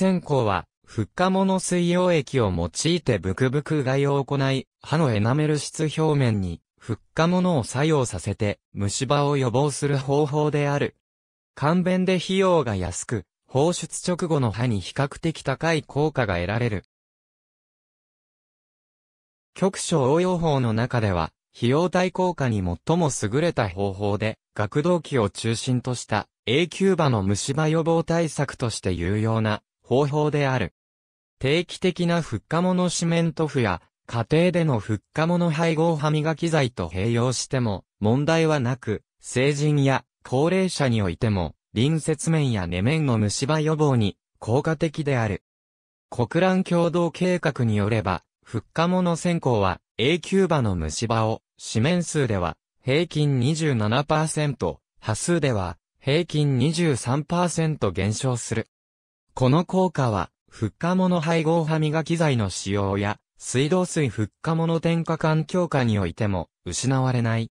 線香は、復っ物水溶液を用いてブクブク害を行い、歯のエナメル質表面に、復っ物を作用させて、虫歯を予防する方法である。簡便で費用が安く、放出直後の歯に比較的高い効果が得られる。局所応用法の中では、費用対効果に最も優れた方法で、学童期を中心とした永久歯の虫歯予防対策として有用な方法である。定期的な復化物シメントや、家庭での復化物配合歯磨き剤と併用しても問題はなく、成人や高齢者においても、隣接面や根面の虫歯予防に効果的である。国蘭共同計画によれば、復化物先行は永久歯の虫歯を、紙面数では平均27%、波数では平均23%減少する。この効果は、復化物配合歯磨き剤の使用や、水道水復化物添加環境下においても、失われない。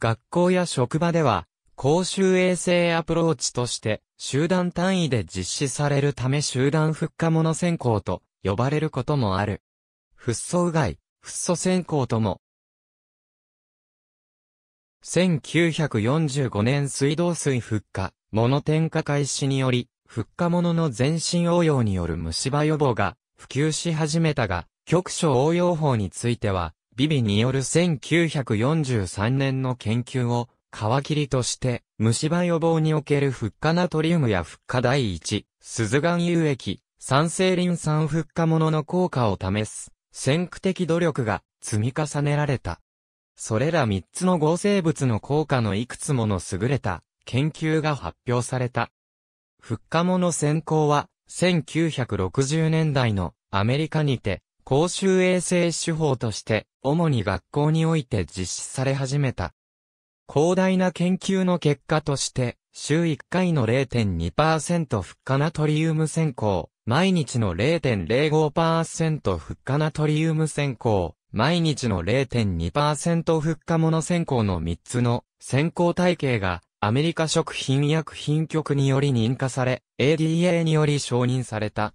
学校や職場では、公衆衛生アプローチとして、集団単位で実施されるため集団復化物選考と呼ばれることもある。フッ素うがい、フッ素選考とも。1945年水道水復活、物添加開始により、復活物の全身応用による虫歯予防が普及し始めたが、局所応用法については、ビビによる1943年の研究を皮切りとして、虫歯予防における復ッ化ナトリウムや復ッ化第一、鈴岩油液、酸性リン酸復ッ化物の効果を試す、先駆的努力が積み重ねられた。それら3つの合成物の効果のいくつもの優れた研究が発表された。復活物の先行は、1960年代のアメリカにて、公衆衛生手法として、主に学校において実施され始めた。広大な研究の結果として、週1回の0.2%復化ナトリウム専攻、毎日の0.05%復化ナトリウム専攻、毎日の0.2%復化モノ先の3つの専攻体系がアメリカ食品薬品局により認可され、ADA により承認された。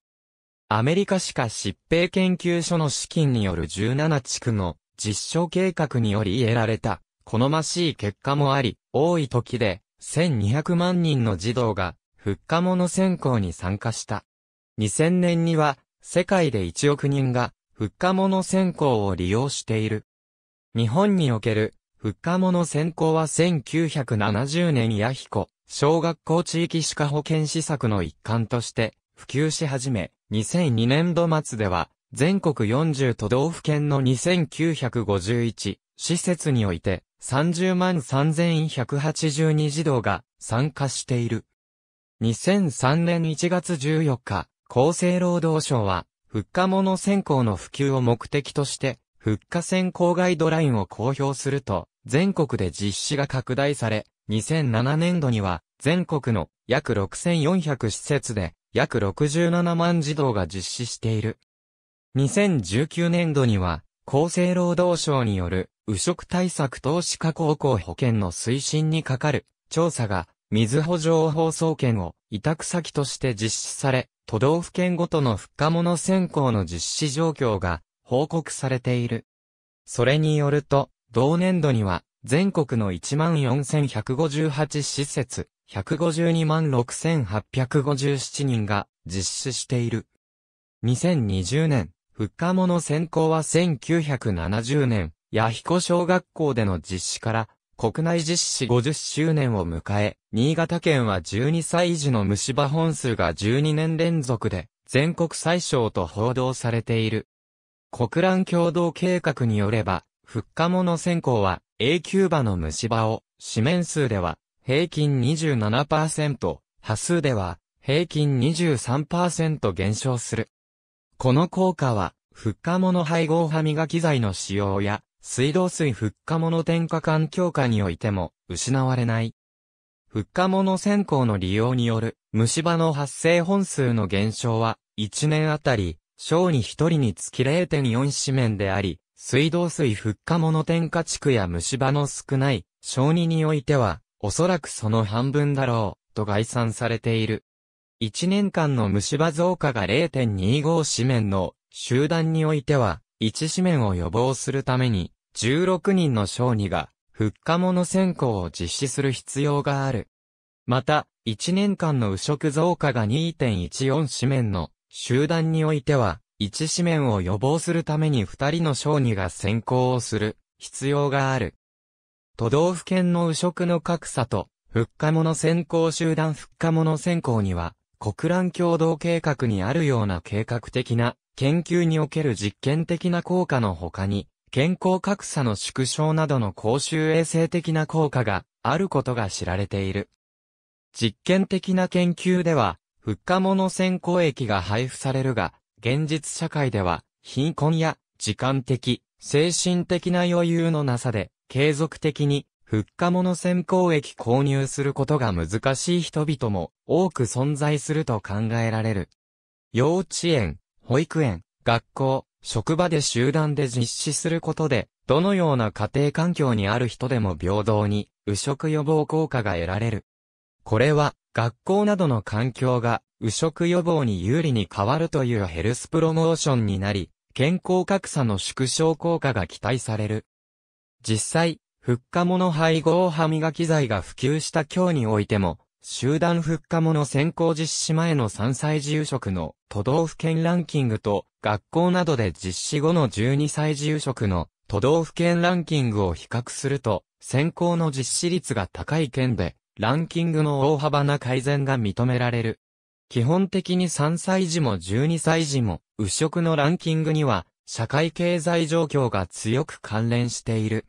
アメリカ歯科疾病研究所の資金による17地区の実証計画により得られた、好ましい結果もあり、多い時で1200万人の児童が、復活者選考に参加した。2000年には、世界で1億人が、復活者選考を利用している。日本における復活もの選考は1970年弥彦、小学校地域歯科保健施策の一環として普及し始め、2002年度末では、全国40都道府県の2951施設において、30万3182児童が参加している。2003年1月14日、厚生労働省は、復活者選考の普及を目的として、復活選考ガイドラインを公表すると、全国で実施が拡大され、2007年度には全国の約6400施設で約67万児童が実施している。2019年度には厚生労働省による右職対策投資家高校保険の推進にかかる調査が水保情報送検を委託先として実施され、都道府県ごとの復活物選考の実施状況が報告されている。それによると、同年度には、全国の14,158施設、1526,857人が実施している。2020年、復活者選考は1970年、八彦小学校での実施から、国内実施50周年を迎え、新潟県は12歳児の虫歯本数が12年連続で、全国最小と報道されている。国蘭共同計画によれば、復活物線香は、永久歯の虫歯を、紙面数では、平均27%、波数では、平均23%減少する。この効果は、復活物配合歯磨き剤の使用や、水道水復活物添加環境下においても、失われない。復活物線香の利用による、虫歯の発生本数の減少は、1年あたり、小に1人につき0.4紙面であり、水道水復火物添加地区や虫歯の少ない、小児においては、おそらくその半分だろう、と概算されている。1年間の虫歯増加が0.25紙面の集団においては、1紙面を予防するために、16人の小児が、復火物選考を実施する必要がある。また、1年間の右食増加が2.14紙面の集団においては、一紙面を予防するために二人の小児が先行をする必要がある。都道府県の右職の格差と、復活者先行集団復活者先行には、国乱共同計画にあるような計画的な研究における実験的な効果の他に、健康格差の縮小などの公衆衛生的な効果があることが知られている。実験的な研究では、復活者先行液が配布されるが、現実社会では、貧困や時間的、精神的な余裕のなさで、継続的に、復活物先行液購入することが難しい人々も多く存在すると考えられる。幼稚園、保育園、学校、職場で集団で実施することで、どのような家庭環境にある人でも平等に、右食予防効果が得られる。これは、学校などの環境が、右食予防に有利に変わるというヘルスプロモーションになり、健康格差の縮小効果が期待される。実際、復活化物配合歯磨き剤が普及した今日においても、集団復活化物先行実施前の3歳自由食の都道府県ランキングと学校などで実施後の12歳自由食の都道府県ランキングを比較すると先行の実施率が高い県でランキングの大幅な改善が認められる。基本的に3歳児も12歳児も、右食のランキングには、社会経済状況が強く関連している。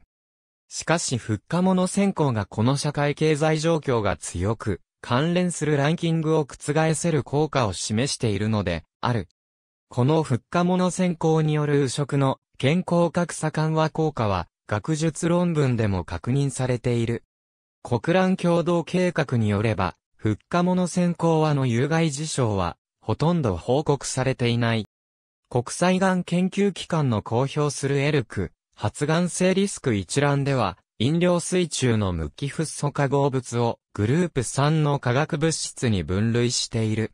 しかし、復活物選考がこの社会経済状況が強く、関連するランキングを覆せる効果を示しているので、ある。この復活物選考による右食の健康格差緩和効果は、学術論文でも確認されている。国乱共同計画によれば、復活者先行はの有害事象は、ほとんど報告されていない。国際がん研究機関の公表するエルク、発がん性リスク一覧では、飲料水中の無機フッ素化合物をグループ3の化学物質に分類している。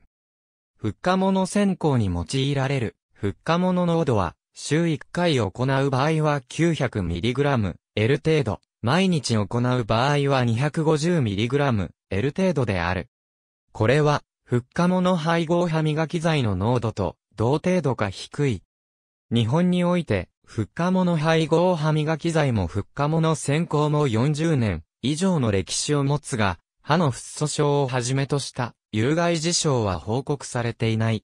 復活物先行に用いられる復活物濃度は週1回行う場合は 900mg、L 程度。毎日行う場合は 250mg、L 程度である。これは、フッ化物配合歯磨き剤の濃度と同程度か低い。日本において、フッ化物配合歯磨き剤もフッ化物先行も40年以上の歴史を持つが、歯のフッ素症をはじめとした有害事象は報告されていない。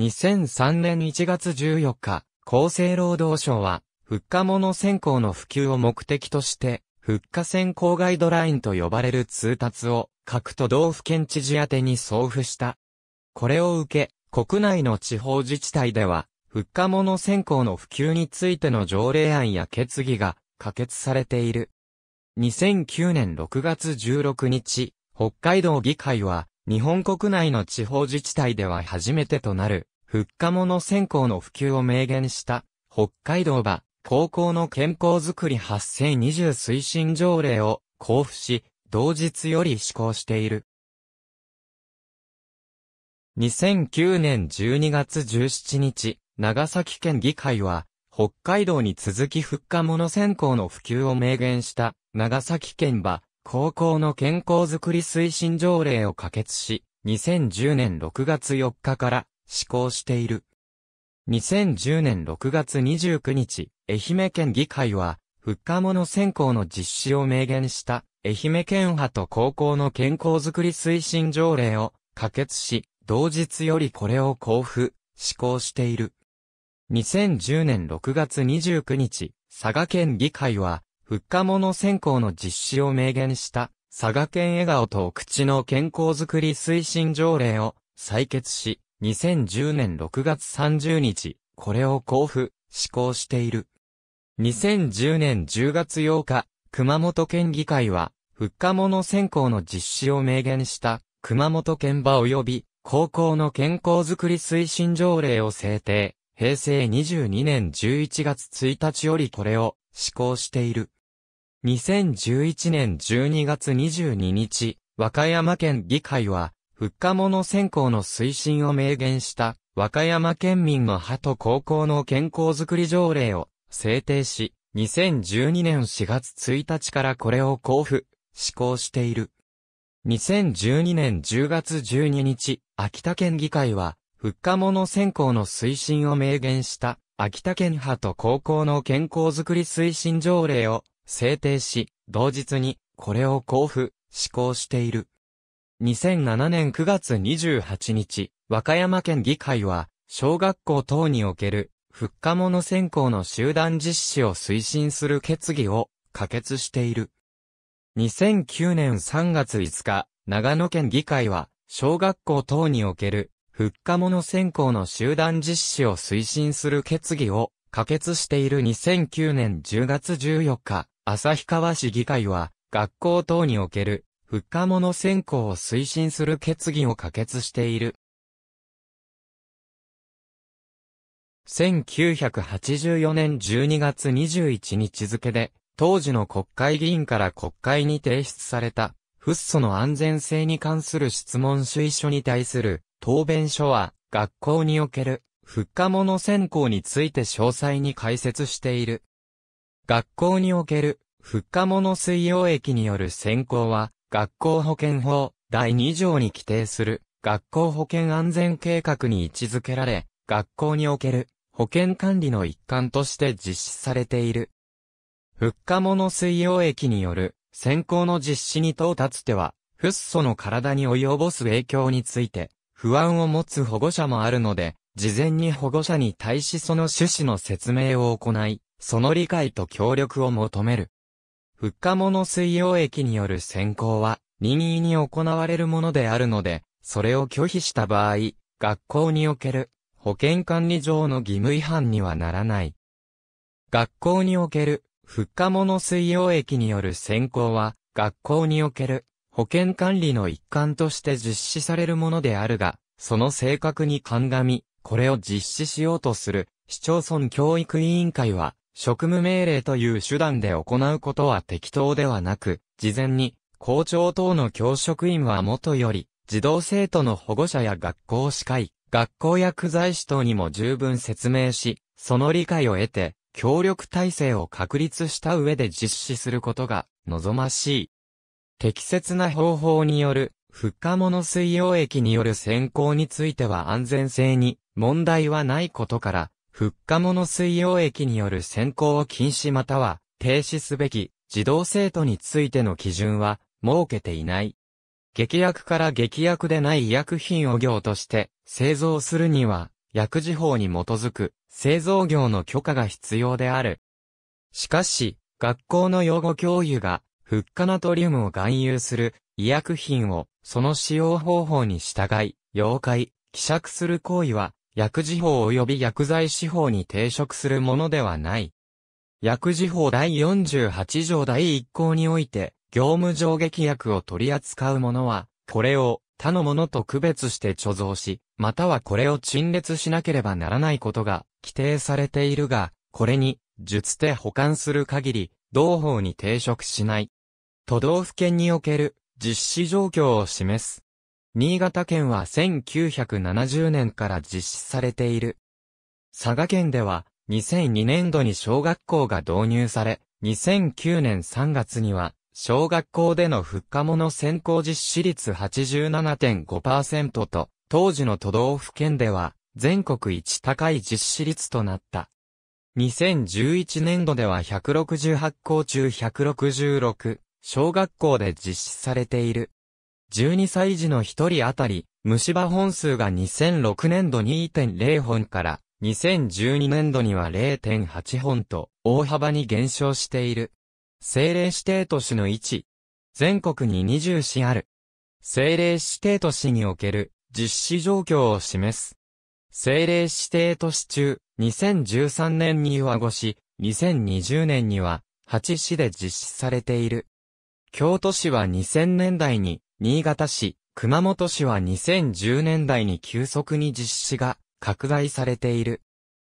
2003年1月14日、厚生労働省は復活物専攻の普及を目的として、復活専攻ガイドラインと呼ばれる通達を、各都道府県知事宛に送付した。これを受け、国内の地方自治体では、復活物専攻の普及についての条例案や決議が可決されている。2009年6月16日、北海道議会は、日本国内の地方自治体では初めてとなる、復活物専攻の普及を明言した、北海道場。高校の健康づくり発生20推進条例を交付し、同日より施行している。2009年12月17日、長崎県議会は、北海道に続き復活物専攻の普及を明言した、長崎県は、高校の健康づくり推進条例を可決し、2010年6月4日から施行している。2010年6月29日、愛媛県議会は、復活者選考の実施を明言した、愛媛県派と高校の健康づくり推進条例を可決し、同日よりこれを交付、施行している。2010年6月29日、佐賀県議会は、復活者選考の実施を明言した、佐賀県笑顔と口の健康づくり推進条例を採決し、2010年6月30日、これを交付、施行している。2010年10月8日、熊本県議会は、復活物選考の実施を明言した、熊本県場及び、高校の健康づくり推進条例を制定、平成22年11月1日よりこれを、施行している。2011年12月22日、和歌山県議会は、復活物選考の推進を明言した、和歌山県民の派と高校の健康づくり条例を制定し、2012年4月1日からこれを交付、施行している。2012年10月12日、秋田県議会は、復活物選考の推進を明言した、秋田県派と高校の健康づくり推進条例を制定し、同日に、これを交付、施行している。2007年9月28日、和歌山県議会は、小学校等における復活者選考の集団実施を推進する決議を可決している。2009年3月5日、長野県議会は、小学校等における、復活者選考の集団実施を推進する決議を可決している2009年10月14日、旭川市議会は、学校等における、復活者選考を推進する決議を可決している。1984年12月21日付で、当時の国会議員から国会に提出された、フッ素の安全性に関する質問主書に対する答弁書は、学校における、復活物選考について詳細に解説している。学校における、復活物水溶液による選考は、学校保健法第2条に規定する、学校保健安全計画に位置づけられ、学校における保険管理の一環として実施されている。フッ化物水溶液による先行の実施に到達ては、フッ素の体に及ぼす影響について不安を持つ保護者もあるので、事前に保護者に対しその趣旨の説明を行い、その理解と協力を求める。フッ化物水溶液による先行は任意に行われるものであるので、それを拒否した場合、学校における保健管理上の義務違反にはならない。学校における、復化物水溶液による選考は、学校における、保健管理の一環として実施されるものであるが、その正確に鑑み、これを実施しようとする、市町村教育委員会は、職務命令という手段で行うことは適当ではなく、事前に、校長等の教職員はもとより、児童生徒の保護者や学校司会、学校や薬剤師等にも十分説明し、その理解を得て、協力体制を確立した上で実施することが望ましい。適切な方法による、復化物水溶液による選考については安全性に問題はないことから、復化物水溶液による選考を禁止または停止すべき児童生徒についての基準は設けていない。劇薬から劇薬でない医薬品を業として製造するには、薬事法に基づく製造業の許可が必要である。しかし、学校の養護教諭が、フッ化ナトリウムを含有する医薬品をその使用方法に従い、溶解、希釈する行為は、薬事法及び薬剤師法に抵触するものではない。薬事法第48条第1項において、業務上劇薬を取り扱う者は、これを他のものと区別して貯蔵し、またはこれを陳列しなければならないことが規定されているが、これに、術で保管する限り、同法に抵触しない。都道府県における実施状況を示す。新潟県は1970年から実施されている。佐賀県では2002年度に小学校が導入され、2009年3月には小学校での復活もの先行実施率87.5%と、当時の都道府県では、全国一高い実施率となった。2011年度では168校中166、小学校で実施されている。12歳児の1人あたり、虫歯本数が2006年度2.0本から、2012年度には0.8本と、大幅に減少している。政令指定都市の位置。全国に20市ある。政令指定都市における実施状況を示す。政令指定都市中、2013年には5市、2020年には8市で実施されている。京都市は2000年代に、新潟市、熊本市は2010年代に急速に実施が拡大されている。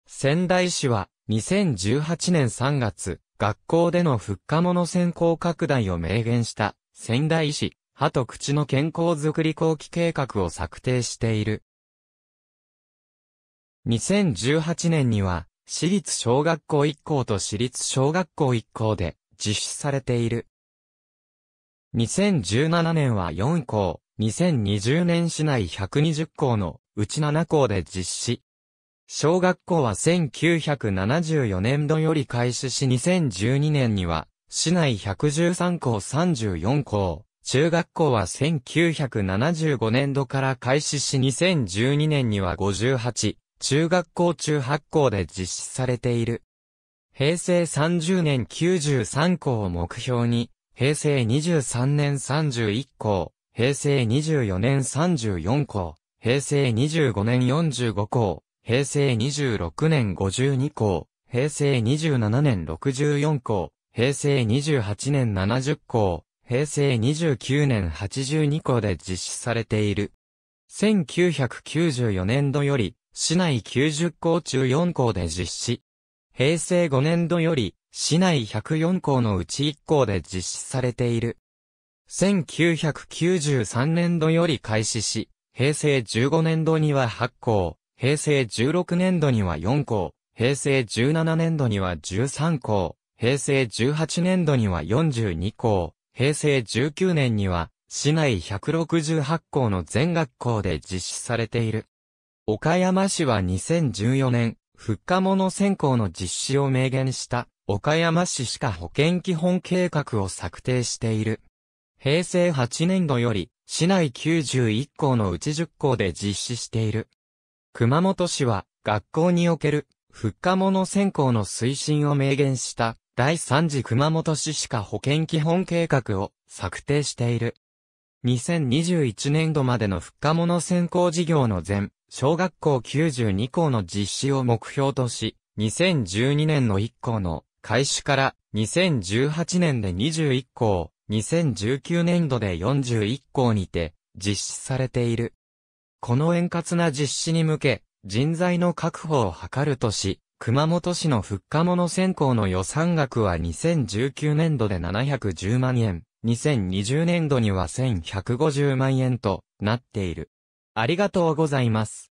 仙台市は2018年3月、学校での復活の選考拡大を明言した仙台市、歯と口の健康づくり後期計画を策定している。2018年には、私立小学校1校と私立小学校1校で実施されている。2017年は4校、2020年市内120校のうち7校で実施、小学校は1974年度より開始し2012年には、市内113校34校、中学校は1975年度から開始し2012年には58、中学校中8校で実施されている。平成30年93校を目標に、平成23年31校、平成24年34校、平成25年45校、平成26年52校、平成27年64校、平成28年70校、平成29年82校で実施されている。1994年度より、市内90校中4校で実施。平成5年度より、市内104校のうち1校で実施されている。1993年度より開始し、平成15年度には8校、平成16年度には4校、平成17年度には13校、平成18年度には42校、平成19年には市内168校の全学校で実施されている。岡山市は2014年、復活物選考の実施を明言した岡山市歯科保健基本計画を策定している。平成8年度より市内91校のうち10校で実施している。熊本市は、学校における、復課者専攻の推進を明言した、第3次熊本市歯科保健基本計画を策定している。2021年度までの復課者専攻事業の全、小学校92校の実施を目標とし、2012年の1校の開始から2018年で21校、2019年度で41校にて実施されている。この円滑な実施に向け、人材の確保を図るとし、熊本市の復活物選考の予算額は2019年度で710万円、2020年度には1150万円となっている。ありがとうございます。